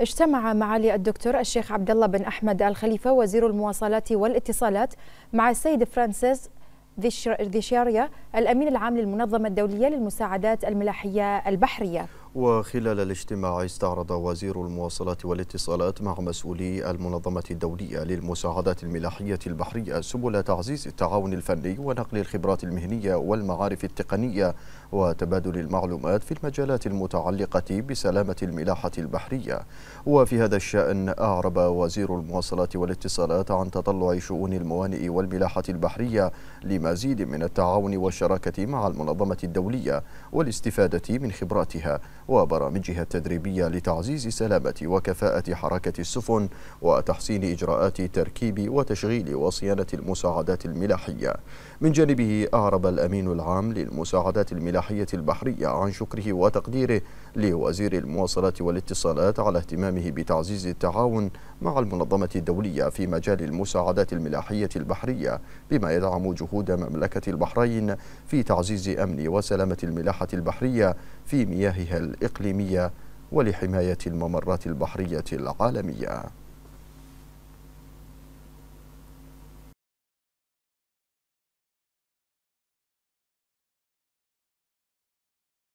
اجتمع معالي الدكتور الشيخ عبد الله بن احمد الخليفه وزير المواصلات والاتصالات مع السيد فرانسيس ذيشاريا الامين العام للمنظمه الدوليه للمساعدات الملاحيه البحريه وخلال الاجتماع استعرض وزير المواصلات والاتصالات مع مسؤولي المنظمة الدولية للمساعدات الملاحية البحرية سبل تعزيز التعاون الفني ونقل الخبرات المهنية والمعارف التقنية وتبادل المعلومات في المجالات المتعلقة بسلامة الملاحة البحرية وفي هذا الشأن أعرب وزير المواصلات والاتصالات عن تطلع شؤون الموانئ والملاحة البحرية لمزيد من التعاون والشراكة مع المنظمة الدولية والاستفادة من خبراتها وبرامجها التدريبية لتعزيز سلامة وكفاءة حركة السفن وتحسين إجراءات تركيب وتشغيل وصيانة المساعدات الملاحية من جانبه أعرب الأمين العام للمساعدات الملاحية البحرية عن شكره وتقديره لوزير المواصلات والاتصالات على اهتمامه بتعزيز التعاون مع المنظمة الدولية في مجال المساعدات الملاحية البحرية بما يدعم جهود مملكة البحرين في تعزيز أمن وسلامة الملاحة البحرية في مياهها الإقليمية ولحماية الممرات البحرية العالمية